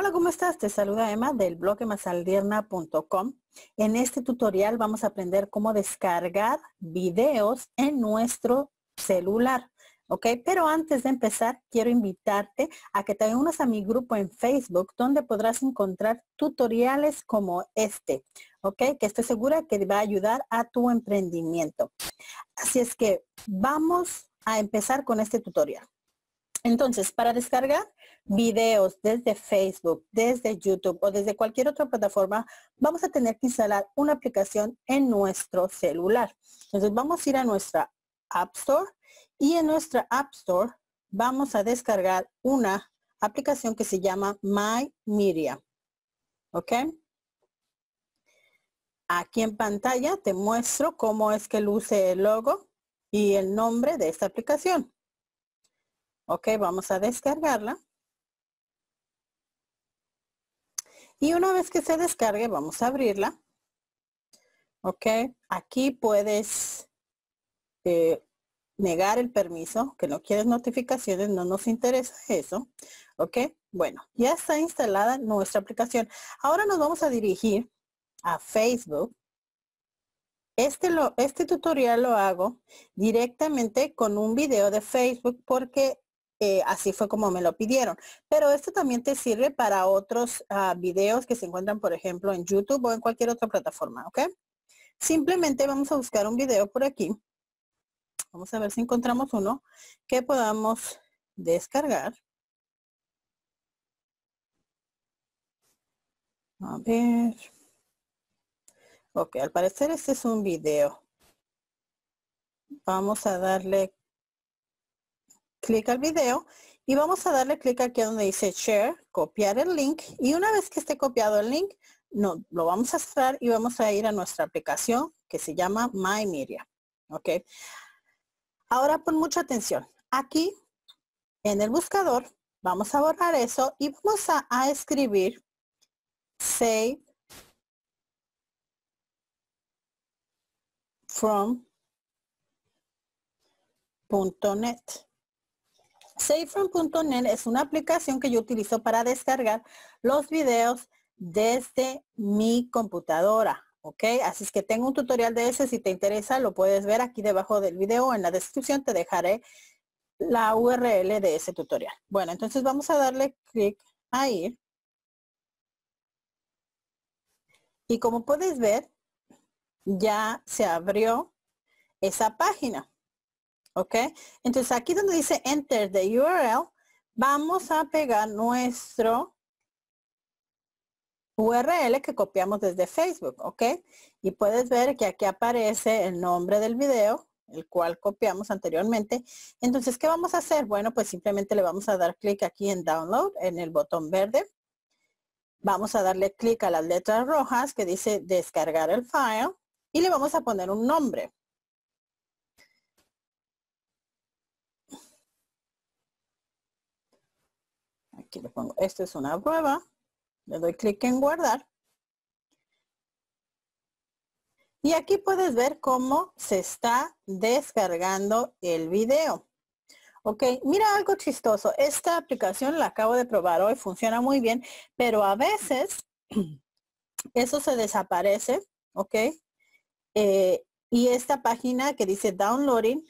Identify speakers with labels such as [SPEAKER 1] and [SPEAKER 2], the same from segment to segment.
[SPEAKER 1] Hola, ¿cómo estás? Te saluda Emma del blog masaldierna.com. En este tutorial vamos a aprender cómo descargar videos en nuestro celular. ¿ok? Pero antes de empezar, quiero invitarte a que te unas a mi grupo en Facebook, donde podrás encontrar tutoriales como este, ¿ok? Que estoy segura que va a ayudar a tu emprendimiento. Así es que vamos a empezar con este tutorial. Entonces, para descargar, videos desde Facebook, desde YouTube o desde cualquier otra plataforma, vamos a tener que instalar una aplicación en nuestro celular. Entonces vamos a ir a nuestra App Store y en nuestra App Store vamos a descargar una aplicación que se llama My Media. ¿Ok? Aquí en pantalla te muestro cómo es que luce el logo y el nombre de esta aplicación. Ok, vamos a descargarla. Y una vez que se descargue, vamos a abrirla. Ok, aquí puedes eh, negar el permiso, que no quieres notificaciones, no nos interesa eso. Ok, bueno, ya está instalada nuestra aplicación. Ahora nos vamos a dirigir a Facebook. Este, lo, este tutorial lo hago directamente con un video de Facebook porque eh, así fue como me lo pidieron. Pero esto también te sirve para otros ah, videos que se encuentran, por ejemplo, en YouTube o en cualquier otra plataforma, ¿ok? Simplemente vamos a buscar un video por aquí. Vamos a ver si encontramos uno que podamos descargar. A ver. Ok, al parecer este es un video. Vamos a darle clic al video y vamos a darle clic aquí donde dice Share, copiar el link y una vez que esté copiado el link, no, lo vamos a cerrar y vamos a ir a nuestra aplicación que se llama My Media. ¿Ok? Ahora pon mucha atención. Aquí en el buscador vamos a borrar eso y vamos a, escribir Save from punto .net. SafeRun.net es una aplicación que yo utilizo para descargar los videos desde mi computadora. ¿Ok? Así es que tengo un tutorial de ese. Si te interesa, lo puedes ver aquí debajo del video. En la descripción te dejaré la URL de ese tutorial. Bueno, entonces vamos a darle clic ahí. Y como puedes ver, ya se abrió esa página. ¿Ok? Entonces aquí donde dice enter the URL, vamos a pegar nuestro URL que copiamos desde Facebook, ¿ok? Y puedes ver que aquí aparece el nombre del video, el cual copiamos anteriormente. Entonces, ¿qué vamos a hacer? Bueno, pues simplemente le vamos a dar clic aquí en Download, en el botón verde. Vamos a darle clic a las letras rojas que dice descargar el file y le vamos a poner un nombre. Esto es una prueba, le doy clic en guardar. Y aquí puedes ver cómo se está descargando el video. Ok, mira algo chistoso. Esta aplicación la acabo de probar hoy, funciona muy bien, pero a veces eso se desaparece, ok. Eh, y esta página que dice downloading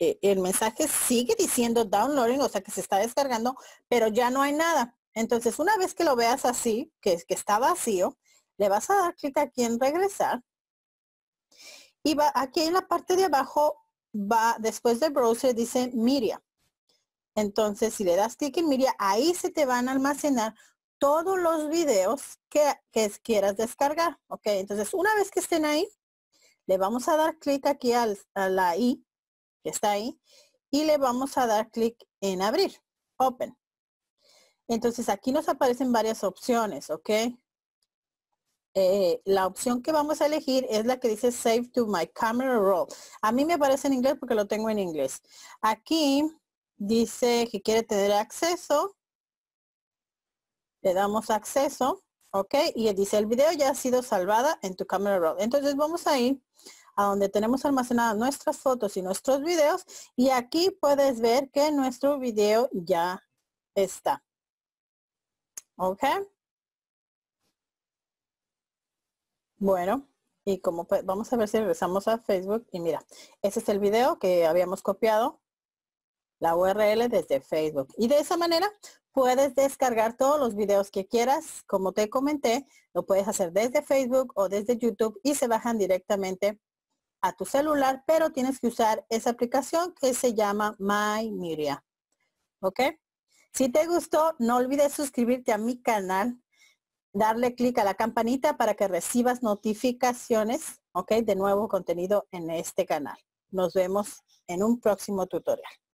[SPEAKER 1] eh, el mensaje sigue diciendo downloading, o sea que se está descargando, pero ya no hay nada. Entonces, una vez que lo veas así, que, que está vacío, le vas a dar clic aquí en regresar. Y va, aquí en la parte de abajo va, después del browser dice Miria. Entonces, si le das clic en Miria, ahí se te van a almacenar todos los videos que, quieras descargar. Ok, entonces una vez que estén ahí, le vamos a dar clic aquí al, a la I que está ahí, y le vamos a dar clic en abrir, open. Entonces aquí nos aparecen varias opciones, ¿ok? Eh, la opción que vamos a elegir es la que dice Save to my camera roll. A mí me aparece en inglés porque lo tengo en inglés. Aquí dice que quiere tener acceso. Le damos acceso, ¿ok? Y dice el video ya ha sido salvada en tu camera roll. Entonces vamos a ir a donde tenemos almacenadas nuestras fotos y nuestros videos y aquí puedes ver que nuestro video ya está. ¿Ok? Bueno, y como vamos a ver si regresamos a Facebook y mira, ese es el video que habíamos copiado la URL desde Facebook. Y de esa manera puedes descargar todos los videos que quieras. Como te comenté, lo puedes hacer desde Facebook o desde YouTube y se bajan directamente a tu celular, pero tienes que usar esa aplicación que se llama My Miria, ¿Ok? Si te gustó, no olvides suscribirte a mi canal, darle clic a la campanita para que recibas notificaciones, ¿ok? De nuevo contenido en este canal. Nos vemos en un próximo tutorial.